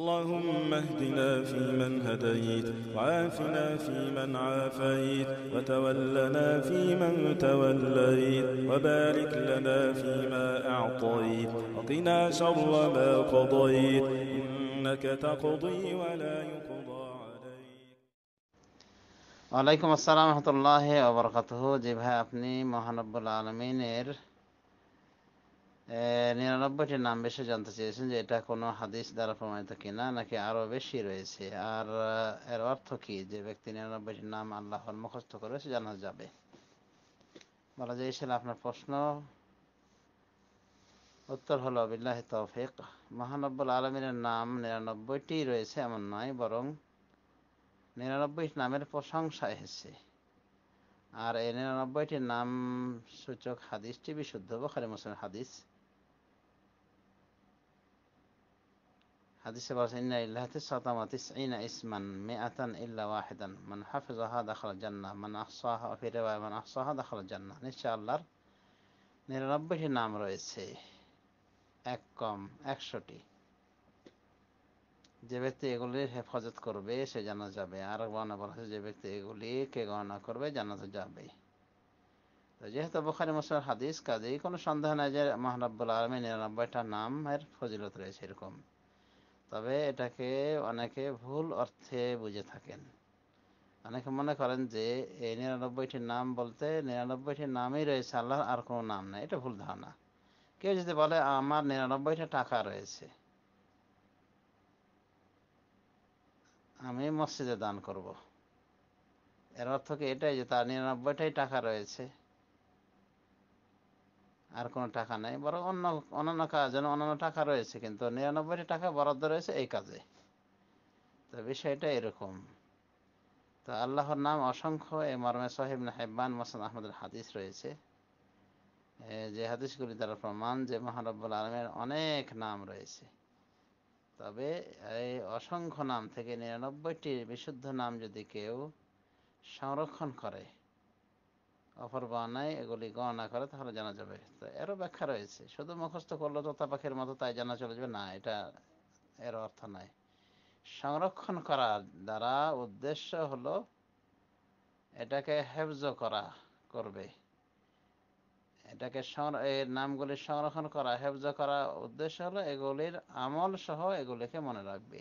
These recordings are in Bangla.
اللهم اهدنا فيمن هديت وعافنا فيمن عافيت وتولنا فيمن توليت وبارك لنا فيما أعطيت وقنا شر ما قضيت إنك تقضي ولا يقضى عليك السلام ورحمة الله وبركاته যে أبني আপনি মহানব্বুল العالمين নিরানব্বইটির নাম বেশি জানতে চেয়েছেন যে এটা কোনো হাদিস দ্বারা প্রমাণিত কিনা নাকি আরও বেশি রয়েছে আর এর অর্থ কি যে ব্যক্তি নিরানব্বইটির নাম আল্লাহর মুখস্থ করে সে জানা যাবে বলা যাইছিল আপনার প্রশ্ন উত্তর হলো বিল্লাহ তৌফিক মহানব্বুল আলমিনের নাম নিরানব্বইটি রয়েছে এমন নয় বরং নিরানব্বই নামের প্রশংসা এসেছে আর এই নিরানব্বইটি নাম সূচক হাদিসটি বিশুদ্ধ বখারি মুসলিম হাদিস হাদিসে বলছে ইন্না ইল্লাহাতে সাতামাত ইসঈনা ইসমান মেআতান ইল্লা ওয়াহিদান মান হাফিজাহা দাখাল জান্নাহ মান আহসাহা ফিরেবা মান আহসাহা দাখাল জান্নাহ নিশ্চয় আল্লাহর নিরানব্বইটি নাম রয়েছে এক কম একশোটি যে ব্যক্তি এগুলির হেফাজত করবে সে জানা যাবে আর গণনা বলা হয়েছে যে ব্যক্তি এগুলি কে গণনা করবে জানা যাবে তো যেহেতু বোখারি মুসলার হাদিস কাজেই কোনো সন্দেহ নাই যে মহানব্বুল আলমী নিরানব্বইটা নামের ফজিলত রয়েছে এরকম তবে এটাকে অনেকে ভুল অর্থে বুঝে থাকেন অনেকে মনে করেন যে এই নিরানব্বইটির নাম বলতে নিরানব্বইটির নামই রয়েছে আল্লাহর আর কোনো নাম নেই এটা ভুল ধারণা কেউ যদি বলে আমার নিরানব্বইটা টাকা রয়েছে আমি মসজিদে দান করব। এর অর্থ কি এটাই যে তার নিরানব্বইটাই টাকা রয়েছে আর কোনো টাকা নাই বরং অন্য অন্যান্য কাজ যেন অন্যান্য টাকা রয়েছে কিন্তু নিরানব্বইটি টাকা বরাদ্দ রয়েছে এই কাজে তো বিষয়টা এরকম তো আল্লাহর নাম অসংখ্য এ মর্মে না হেব্বান মোসান আহমদের হাদিস রয়েছে যে হাদিসগুলি দ্বারা প্রমাণ যে মহানব্বুল আলমের অনেক নাম রয়েছে তবে এই অসংখ্য নাম থেকে নিরানব্বইটি বিশুদ্ধ নাম যদি কেউ সংরক্ষণ করে অফার বানায় এগুলি গণনা করে তাহলে জানা যাবে তো এরও ব্যাখ্যা রয়েছে শুধু মুখস্থ করলো তোতা পাখির মতো তাই জানা চলে যাবে না এটা এর অর্থ নাই সংরক্ষণ করা দ্বারা উদ্দেশ্য হলো এটাকে হেফজ করা করবে এটাকে এর নামগুলি সংরক্ষণ করা হেফজ করা উদ্দেশ্য হলো এগুলির আমল সহ এগুলিকে মনে রাখবে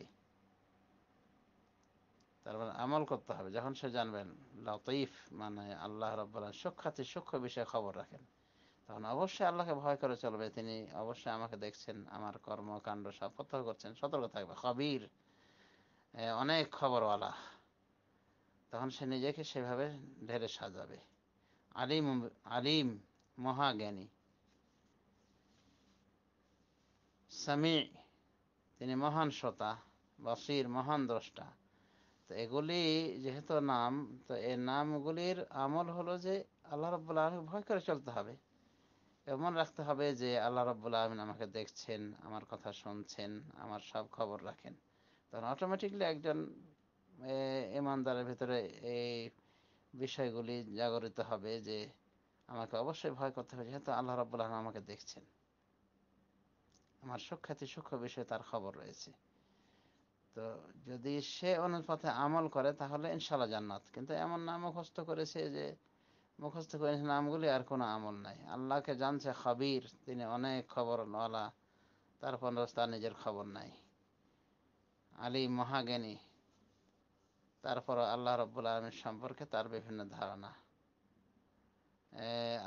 তারপর আমল করতে হবে যখন সে জানবেন লতিফ মানে আল্লাহ রব্বাল সূক্ষাতি সূক্ষ্ম বিষয়ে খবর রাখেন তখন অবশ্যই আল্লাহকে ভয় করে চলবে তিনি অবশ্যই আমাকে দেখছেন আমার কর্মকাণ্ড সব কথা করছেন সতর্ক থাকবে খবির অনেক খবরওয়ালা তখন সে নিজেকে সেভাবে ঢেরে সাজাবে আলিম আলিম মহাজ্ঞানী সামি তিনি মহান শ্রোতা বসির মহান দ্রষ্টা তো এগুলি যেহেতু নাম তো এই নামগুলির আমল হলো যে আল্লাহ রব্বুল আলমী ভয় করে চলতে হবে এমন রাখতে হবে যে আল্লাহ রব্বুল আলমিন আমাকে দেখছেন আমার কথা শুনছেন আমার সব খবর রাখেন তখন অটোমেটিকলি একজন ইমানদারের ভিতরে এই বিষয়গুলি জাগরিত হবে যে আমাকে অবশ্যই ভয় করতে হবে যেহেতু আল্লাহ রব্বুল আলম আমাকে দেখছেন আমার সুখ্যাতি সূক্ষ্ম বিষয়ে তার খবর রয়েছে তো যদি সে অনুপথে আমল করে তাহলে ইনশাল্লাহ জান্নাত কিন্তু এমন নাম মুখস্থ করেছে যে মুখস্থ করে নামগুলি আর কোনো আমল নাই আল্লাহকে জানছে খাবির তিনি অনেক খবর তারপর তার নিজের খবর নাই আলী মহাগেনি তারপর আল্লাহ রব্বুল আলমীর সম্পর্কে তার বিভিন্ন ধারণা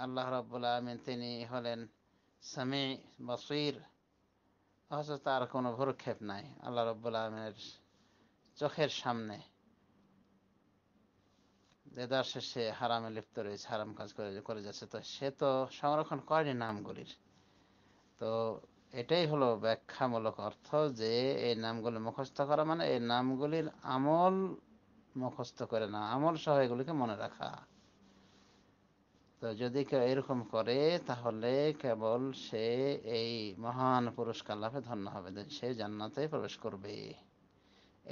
আল্লাহ রব্বুল আলমিন তিনি হলেন সামি বসির অথচ আচ্ছা, তার কোনো ভরক্ষেপ নাই আল্লাহ রব্বুল আলমের চোখের সামনে দেদার শেষে হারামে লিপ্ত রয়েছে হারাম কাজ করে করে যাচ্ছে তো সে তো সংরক্ষণ করেনি নামগুলির তো এটাই হলো ব্যাখ্যামূলক অর্থ যে এই নামগুলি মুখস্থ করা মানে এই নামগুলির আমল মুখস্থ করে না আমল সহ এগুলিকে মনে রাখা তো যদি কেউ এরকম করে তাহলে কেবল সে এই মহান পুরস্কার লাভে ধন্য হবে সে জান্নাতে প্রবেশ করবে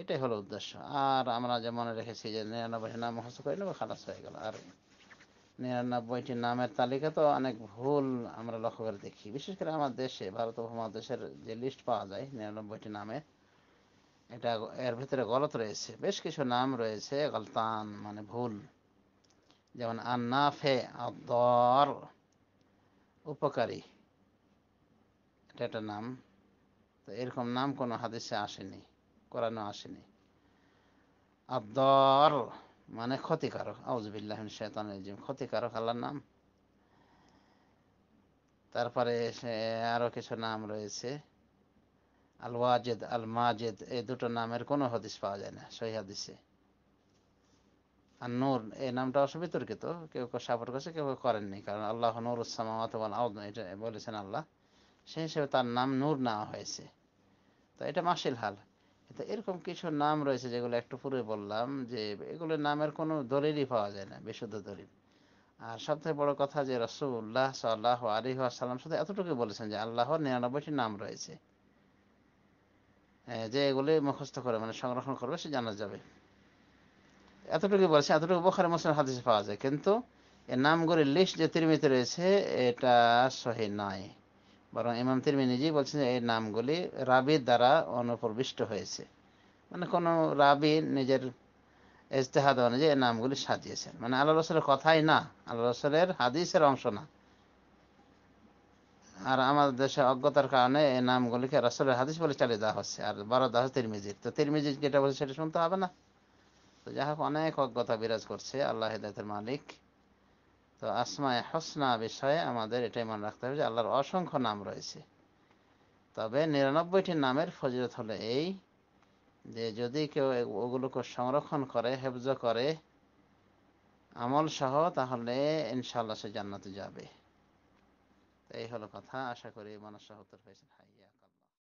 এটাই হলো উদ্দেশ্য আর আমরা যে মনে রেখেছি যে নিরানব্বই নাম মুখস্থ করে নেবো খালাস হয়ে গেল আর নিরানব্বইটি নামের তালিকা তো অনেক ভুল আমরা লক্ষ্য করে দেখি বিশেষ করে আমার দেশে ভারত উপমহাদেশের যে লিস্ট পাওয়া যায় নিরানব্বইটি নামের এটা এর ভিতরে গলত রয়েছে বেশ কিছু নাম রয়েছে গলতান মানে ভুল যেমন আন্নাফে আদর উপকারী এটা একটা নাম তো এরকম নাম কোনো হাদিসে আসেনি করানো আসেনি আদর মানে ক্ষতিকারক আউজবিল্লাহ শেতান জিম ক্ষতিকারক আল্লাহর নাম তারপরে আরও কিছু নাম রয়েছে আল ওয়াজেদ আল মাজেদ এই দুটো নামের কোনো হদিস পাওয়া যায় না সহি হাদিসে আর নূর এই নামটা অবশ্য বিতর্কিত কেউ কেউ সাপোর্ট করছে কেউ কেউ করেননি কারণ আল্লাহ নূর উসামা এটা বলেছেন আল্লাহ সেই হিসেবে তার নাম নূর নেওয়া হয়েছে তো এটা মাসিল হাল তো এরকম কিছু নাম রয়েছে যেগুলো একটু পূর্বে বললাম যে এগুলো নামের কোনো দলিলই পাওয়া যায় না বিশুদ্ধ দলিল আর সবথেকে বড় কথা যে রসুল্লাহ সাল্লাহ আলী আসাল্লাম শুধু এতটুকু বলেছেন যে আল্লাহর নিরানব্বইটি নাম রয়েছে যে এগুলি মুখস্থ করে মানে সংরক্ষণ করবে সে জানা যাবে এতটুকু বলছে এতটুকু বখারে মুসলিম হাদিসে পাওয়া যায় কিন্তু এর নামগুলির লিস্ট যে তিরমিতে রয়েছে এটা সহি নয় বরং ইমাম তিরমি নিজেই বলছেন যে এই নামগুলি রাবির দ্বারা অনুপ্রবিষ্ট হয়েছে মানে কোনো রাবি নিজের ইজতেহাদ অনুযায়ী এই নামগুলি সাজিয়েছেন মানে আল্লাহ রসলের কথাই না আল্লাহ রসলের হাদিসের অংশ না আর আমাদের দেশে অজ্ঞতার কারণে এই নামগুলিকে রসলের হাদিস বলে চালিয়ে দেওয়া হচ্ছে আর বড় দেওয়া হচ্ছে তিরমিজির তো তিরমিজির যেটা বলছে সেটা শুনতে হবে না তো হোক অনেক অজ্ঞতা বিরাজ করছে আল্লাহ হেদায়তের মালিক তো আসমায় হসনা বিষয়ে আমাদের এটাই মনে রাখতে হবে যে আল্লাহর অসংখ্য নাম রয়েছে তবে নিরানব্বইটি নামের ফজিলত হলো এই যে যদি কেউ ওগুলোকে সংরক্ষণ করে হেফজ করে আমল সহ তাহলে ইনশাল্লাহ সে জান্নাতে যাবে এই হলো কথা আশা করি মানুষ হতর হয়েছে হাই